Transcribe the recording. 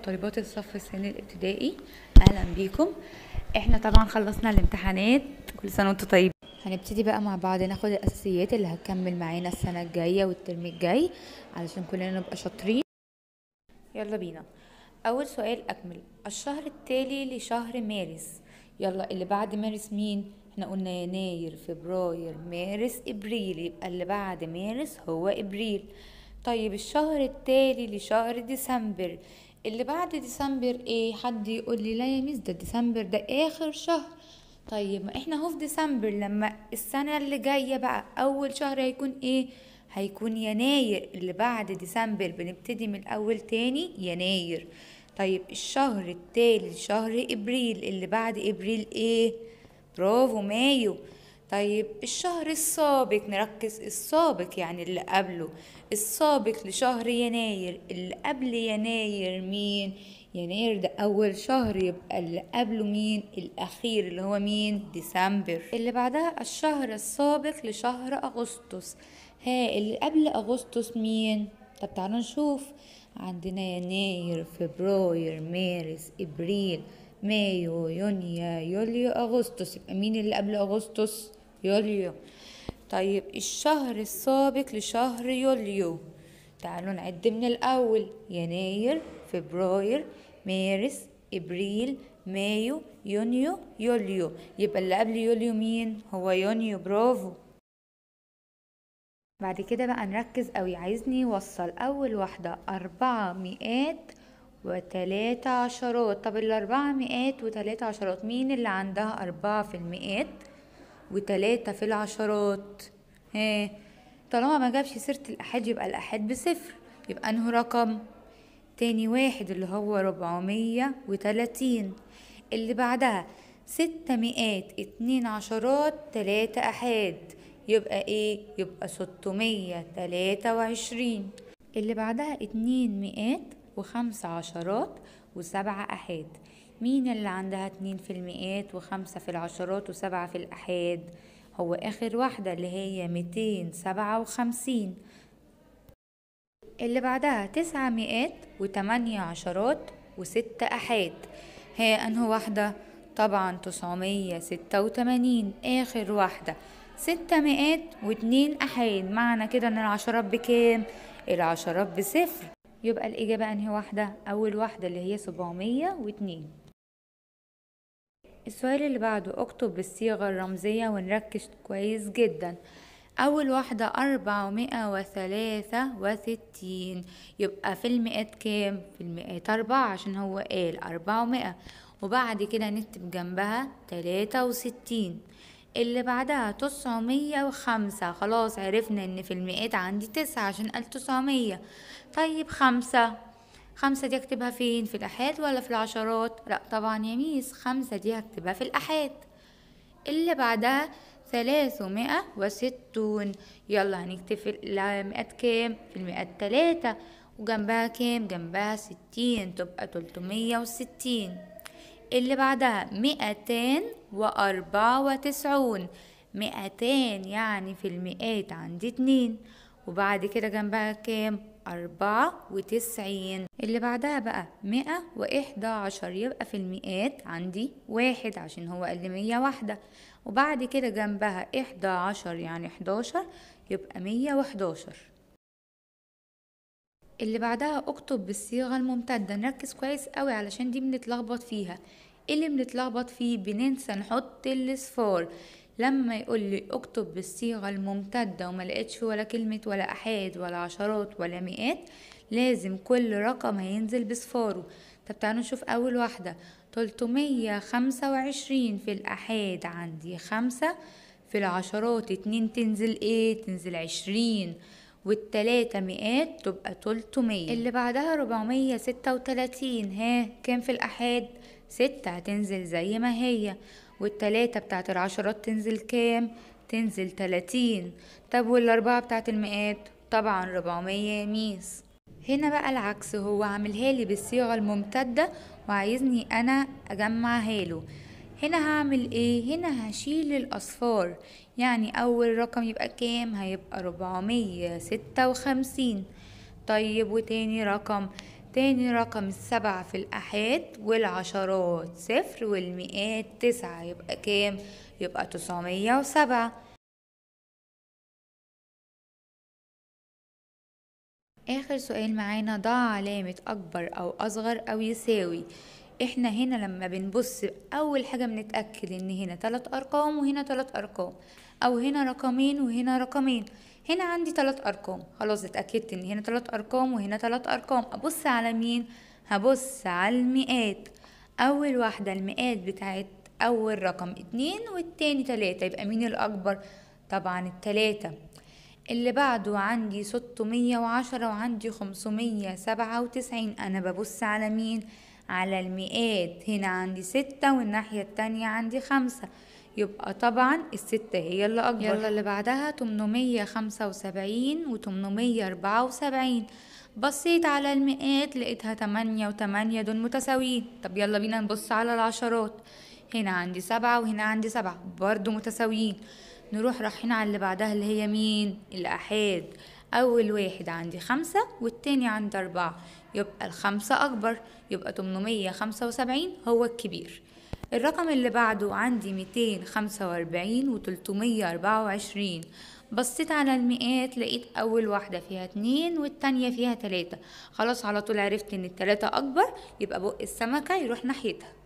وطالبات الصف السن الابتدائي اهلا بيكم احنا طبعا خلصنا الامتحانات كل سنه وانتم طيبين هنبتدي بقى مع بعض ناخد الاساسيات اللي هتكمل معانا السنه الجايه والترم الجاي علشان كلنا نبقى شاطرين يلا بينا اول سؤال اكمل الشهر التالي لشهر مارس يلا اللي بعد مارس مين احنا قلنا يناير فبراير مارس ابريل يبقى اللي بعد مارس هو ابريل طيب الشهر التالي لشهر ديسمبر اللي بعد ديسمبر ايه حد يقول لي لا يا ميس ده ديسمبر ده اخر شهر طيب ما احنا اهو في ديسمبر لما السنه اللي جايه بقى اول شهر هيكون ايه هيكون يناير اللي بعد ديسمبر بنبتدي من الاول تاني يناير طيب الشهر التالي شهر ابريل اللي بعد ابريل ايه برافو مايو طيب الشهر السابق نركز السابق يعني اللي قبله السابق لشهر يناير اللي قبل يناير مين يناير ده أول شهر يبقى اللي قبله مين الأخير اللي هو مين ديسمبر اللي بعدها الشهر السابق لشهر أغسطس ها اللي قبل أغسطس مين طب تعالوا نشوف عندنا يناير فبراير مارس إبريل مايو يونيو يوليو أغسطس يبقى مين اللي قبل أغسطس يوليو طيب الشهر السابق لشهر يوليو تعالوا نعد من الأول يناير فبراير مارس إبريل مايو يونيو يوليو يبقى اللي قبل يوليو مين هو يونيو برافو بعد كده بقى نركز قوي عايزني يوصل أول واحدة أربعة مئات وتلاتة عشرات طب الأربعة مئات وتلاتة عشرات مين اللي عندها أربعة في المئات وتلاتة في العشرات ها طالما ما جابش سيرة الأحاد يبقى الأحاد بصفر يبقى أنه رقم تاني واحد اللي هو ربعمية وتلاتين اللي بعدها ستة مئات اتنين عشرات تلاتة أحاد يبقى إيه؟ يبقى ستمية تلاتة وعشرين اللي بعدها اتنين مئات وخمس عشرات وسبعة أحاد مين اللي عندها اتنين في المئات وخمسة في العشرات وسبعة في الأحاد هو آخر واحدة اللي هي ميتين سبعة وخمسين اللي بعدها تسعة مئات وتمانية عشرات وستة أحاد هي أنه واحدة طبعا تسعمية ستة وتمانين آخر واحدة ستة مئات واتنين أحاد معنى كده إن العشرات بكام؟ العشرات بصفر يبقى الإجابة أنهي واحدة؟ أول واحدة اللي هي سبعمية واتنين السؤال اللي بعده اكتب بالصيغة الرمزية ونركز كويس جدا أول واحدة أربعمائة وثلاثة وستين يبقى في المئات كام؟ في المئات أربعة عشان هو قال أربعمائة وبعد كده نكتب جنبها تلاتة وستين اللي بعدها تسعمية وخمسة خلاص عرفنا ان في المئات عندي تسعة عشان قال تسعمية طيب خمسة خمسة دي اكتبها فين في الأحاد ولا في العشرات لا طبعا يا ميس خمسة دي هكتبها في الأحاد اللي بعدها ثلاثمائة وستون يلا هنكتب في المئات كام في المئات تلاتة وجنبها كام جنبها ستين تبقى تلتمية وستين اللي بعدها مئتان وأربعة وتسعون مئتان يعني في المئات عندي اتنين وبعد كده جنبها كام أربعة وتسعين اللي بعدها بقى مئة وإحدى عشر يبقى في المئات عندي واحد عشان هو قال لي مية واحدة وبعد كده جنبها إحدى عشر يعني إحداشر يبقى مية وإحداشر اللي بعدها اكتب بالصيغة الممتدة نركز كويس قوي علشان دي بنتلخبط فيها إيه اللي بنتلخبط فيه بننسى نحط الاصفار لما يقول لي اكتب بالصيغة الممتدة وما لقيتش ولا كلمة ولا احاد ولا عشرات ولا مئات لازم كل رقم هينزل بصفاره طب تعالوا نشوف اول واحدة 325 في الأحاد عندي خمسة في العشرات اتنين تنزل ايه تنزل عشرين والتلاتة مئات تبقى تلتمية اللي بعدها ربعمية ستة وتلاتين ها كام في الأحاد ستة هتنزل زي ما هي والتلاتة بتاعت العشرات تنزل كام تنزل تلاتين طب والأربعة بتاعت المئات طبعا ربعمية ميس هنا بقى العكس هو عاملها لي بالصيغة الممتدة وعايزني أنا أجمعها له هنا هعمل ايه هنا هشيل الاصفار يعني اول رقم يبقى كام هيبقى ربعمية ستة وخمسين طيب وتاني رقم تاني رقم السبعة في الأحاد والعشرات صفر والمئات تسعة يبقى كام؟ يبقى تسعمية وسبعة آخر سؤال معانا ضع علامة أكبر أو أصغر أو يساوي احنا هنا لما بنبص اول حاجة بنتأكد ان هنا تلات ارقام وهنا تلات ارقام او هنا رقمين وهنا رقمين هنا عندي تلات ارقام خلاص اتأكدت ان هنا تلات ارقام وهنا تلات ارقام ابص على مين هبص على المئات اول واحدة المئات بتاعت اول رقم اتنين والتاني تلاتة يبقى مين الاكبر طبعا التلاتة اللي بعده عندي ستمية وعشرة وعندي خمسمية سبعة وتسعين أنا ببص على مين على المئات هنا عندي ستة والناحية التانية عندي خمسة يبقى طبعا الستة هي اللي أكبر يلا اللي بعدها تمنمية خمسة وسبعين وتمنمية أربعة وسبعين بصيت على المئات لقيتها تمانية وتمانية دول متساويين طب يلا بينا نبص على العشرات هنا عندي سبعة وهنا عندي سبعة برضو متساويين نروح رايحين على اللي بعدها اللي هي مين الأحاد أول واحد عندي خمسة والتاني عندي أربعة يبقى الخمسة أكبر يبقى تمنمية خمسة وسبعين هو الكبير الرقم اللي بعده عندي ميتين خمسة وأربعين وتلتمية أربعة وعشرين بصيت على المئات لقيت أول واحدة فيها اتنين والتانية فيها تلاتة خلاص على طول عرفت إن التلاتة أكبر يبقى بق السمكة يروح ناحيتها